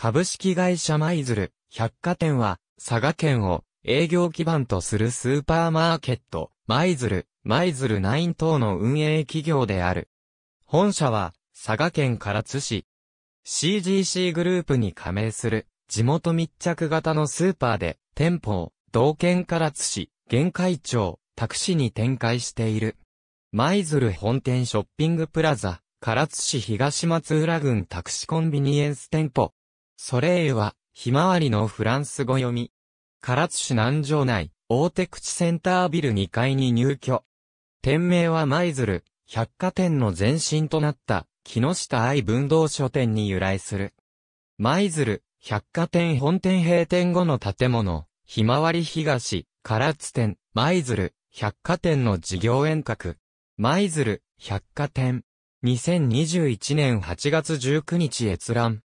株式会社マイズル、百貨店は、佐賀県を営業基盤とするスーパーマーケット、マイズル、マイズル9等の運営企業である。本社は、佐賀県唐津市。CGC グループに加盟する、地元密着型のスーパーで、店舗を、道県唐津市、玄海町、タクシに展開している。マイズル本店ショッピングプラザ、唐津市東松浦郡タクシコンビニエンス店舗、ソレイユは、ひまわりのフランス語読み。唐津市南城内、大手口センタービル2階に入居。店名は舞鶴、百貨店の前身となった、木下愛文道書店に由来する。舞鶴、百貨店本店閉店後の建物、ひまわり東、唐津店、舞鶴、百貨店の事業遠隔。舞鶴、百貨店。2021年8月19日閲覧。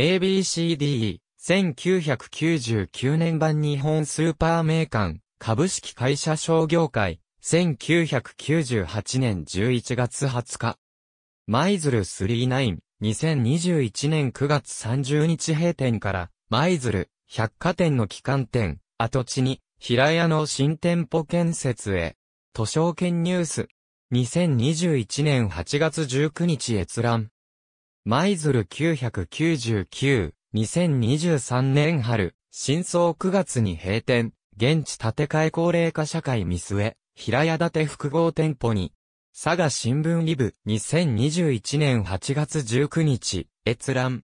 ABCDE、1999年版日本スーパーメーカン、株式会社商業会、1998年11月20日。マイズル39、2021年9月30日閉店から、マイズル、百貨店の旗艦店、跡地に、平屋の新店舗建設へ。図書券ニュース。2021年8月19日閲覧。舞鶴999、2023年春、真相9月に閉店、現地建て替え高齢化社会見据え、平屋建て複合店舗に、佐賀新聞リブ、2021年8月19日、閲覧。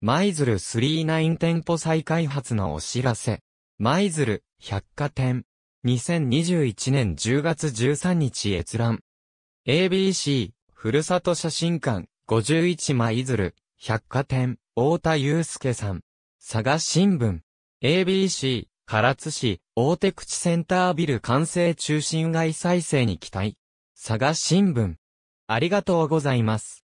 舞鶴39店舗再開発のお知らせ。舞鶴、百貨店。2021年10月13日閲覧。ABC、ふるさと写真館、51枚ずる、百貨店、大田祐介さん。佐賀新聞。ABC、唐津市、大手口センタービル完成中心街再生に期待。佐賀新聞。ありがとうございます。